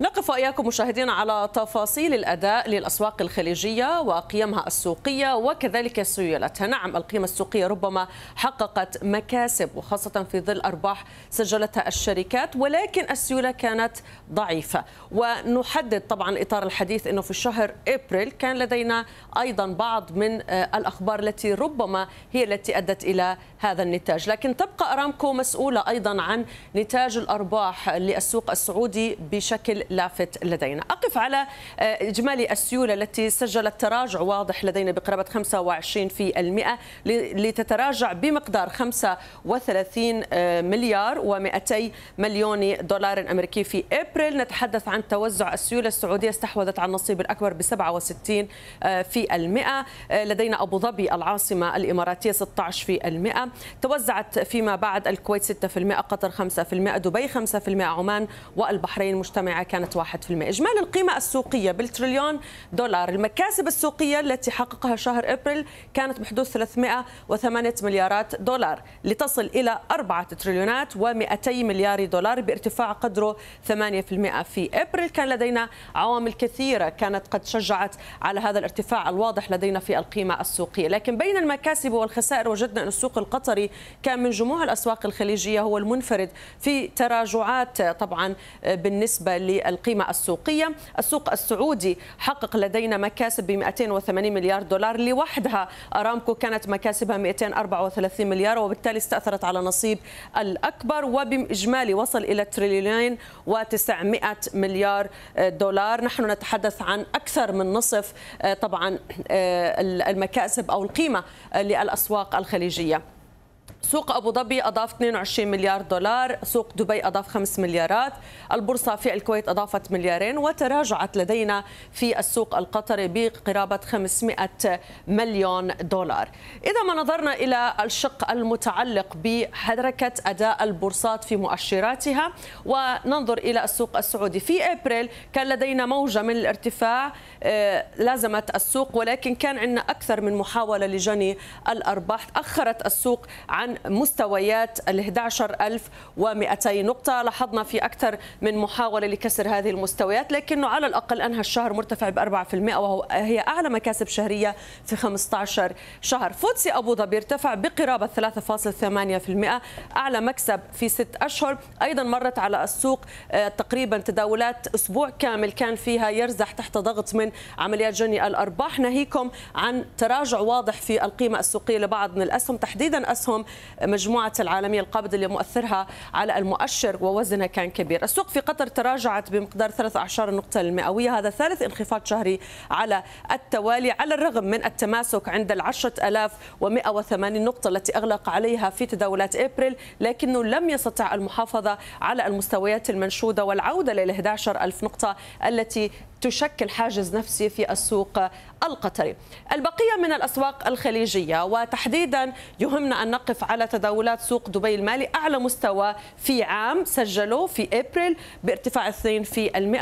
نقف واياكم مشاهدينا على تفاصيل الاداء للاسواق الخليجيه وقيمها السوقيه وكذلك سيولتها، نعم القيمه السوقيه ربما حققت مكاسب وخاصه في ظل ارباح سجلتها الشركات ولكن السيوله كانت ضعيفه، ونحدد طبعا اطار الحديث انه في شهر ابريل كان لدينا ايضا بعض من آه، الاخبار التي ربما هي التي ادت الى هذا النتاج، لكن تبقى ارامكو مسؤوله ايضا عن نتاج الارباح للسوق السعودي بشكل لافت لدينا أقف على آه، إجمالي السيولة التي سجلت تراجع واضح لدينا بقرابة 25% لتتراجع بمقدار 35 آه، مليار و200 مليون دولار أمريكي في أبريل نتحدث عن توزع السيولة السعودية استحوذت على النصيب الأكبر ب 67 آه، في المئة لدينا أبو ظبي العاصمة الإماراتية 16 في المئة توزعت فيما بعد الكويت 6% قطر 5% دبي 5% عمان والبحرين مجتمعة كان كانت 1% إجمالي القيمة السوقية بالتريليون دولار المكاسب السوقية التي حققها شهر أبريل كانت بحدود 308 مليارات دولار لتصل إلى 4 تريليونات و200 مليار دولار بارتفاع قدره 8% في أبريل كان لدينا عوامل كثيرة كانت قد شجعت على هذا الارتفاع الواضح لدينا في القيمة السوقية لكن بين المكاسب والخسائر وجدنا أن السوق القطري كان من جموع الأسواق الخليجية هو المنفرد في تراجعات طبعا بالنسبة القيمة السوقية السوق السعودي حقق لدينا مكاسب ب 280 مليار دولار لوحدها أرامكو كانت مكاسبها 234 مليار وبالتالي استأثرت على نصيب الأكبر وبإجمالي وصل إلى تريليونين و900 مليار دولار نحن نتحدث عن أكثر من نصف آه، طبعا آه، المكاسب أو القيمة للأسواق الخليجية سوق أبو ظبي أضاف 22 مليار دولار سوق دبي أضاف 5 مليارات البورصة في الكويت أضافت مليارين وتراجعت لدينا في السوق القطري بقرابة 500 مليون دولار إذا ما نظرنا إلى الشق المتعلق بحركة أداء البورصات في مؤشراتها وننظر إلى السوق السعودي في أبريل كان لدينا موجة من الارتفاع آه، لازمت السوق ولكن كان عندنا أكثر من محاولة لجني الأرباح أخرت السوق عن مستويات ال 11200 نقطة لاحظنا في أكثر من محاولة لكسر هذه المستويات لكنه على الأقل أنهى الشهر مرتفع ب 4% وهي أعلى مكاسب شهرية في 15 شهر فوتسي أبو ظبي ارتفع بقرابة 3.8% أعلى مكسب في ست أشهر أيضا مرت على السوق آه، تقريبا تداولات أسبوع كامل كان فيها يرزح تحت ضغط من عمليات جني الأرباح ناهيكم عن تراجع واضح في القيمة السوقية لبعض من الأسهم تحديدا أسهم مجموعة العالمية القابضة اللي مؤثرها على المؤشر ووزنها كان كبير السوق في قطر تراجعت بمقدار 13 نقطة المئوية هذا ثالث انخفاض شهري على التوالي على الرغم من التماسك عند ال 10180 نقطة التي أغلق عليها في تداولات أبريل لكنه لم يستطع المحافظة على المستويات المنشودة والعودة لل 11000 نقطة التي تشكل حاجز نفسي في السوق القطري البقية من الأسواق الخليجية وتحديدا يهمنا أن نقف على تداولات سوق دبي المالي أعلى مستوى في عام سجلوه في أبريل بارتفاع 2%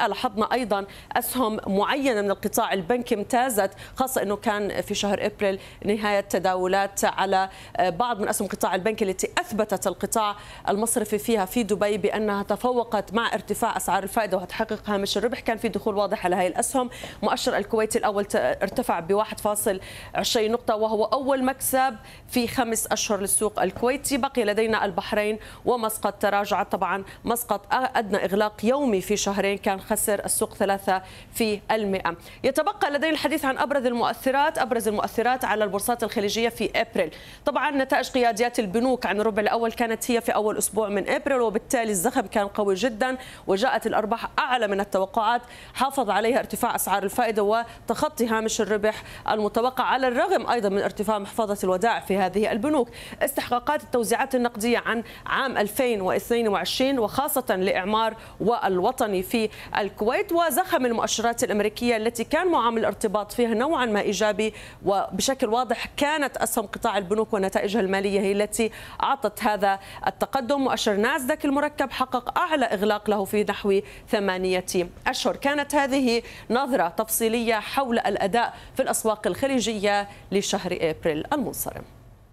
لاحظنا أيضا أسهم معينة من القطاع البنكي امتازت خاصة أنه كان في شهر أبريل نهاية تداولات على بعض من أسهم قطاع البنك التي أثبتت القطاع المصرفي فيها في دبي بأنها تفوقت مع ارتفاع أسعار الفائدة وهتحقق هامش الربح كان في دخول واضح على هاي الأسهم مؤشر الكويت الأول ارتفع ب 1.20 نقطة وهو أول مكسب في خمس أشهر للسوق الكويتي بقي لدينا البحرين ومسقط تراجعت طبعا مسقط أدنى إغلاق يومي في شهرين كان خسر السوق ثلاثة في المئة يتبقى لدينا الحديث عن أبرز المؤثرات أبرز المؤثرات على البورصات الخليجية في أبريل طبعا نتائج قياديات البنوك عن الربع الأول كانت هي في أول أسبوع من أبريل وبالتالي الزخم كان قوي جدا وجاءت الأرباح أعلى من التوقعات حافظ عليها ارتفاع أسعار الفائدة وتخطي هامش الربح المتوقع على الرغم أيضا من ارتفاع محفظة الودائع في هذه البنوك استحقاقات التوزيعات النقدية عن عام 2022 وخاصة لإعمار والوطني في الكويت وزخم المؤشرات الأمريكية التي كان معامل الارتباط فيها نوعا ما إيجابي وبشكل واضح كانت أسهم قطاع البنوك ونتائجها المالية هي التي أعطت هذا التقدم مؤشر ناسداك المركب حقق أعلى إغلاق له في نحو ثمانية أشهر كانت هذه هذه نظرة تفصيلية حول الأداء في الأسواق الخليجية لشهر أبريل المنصرم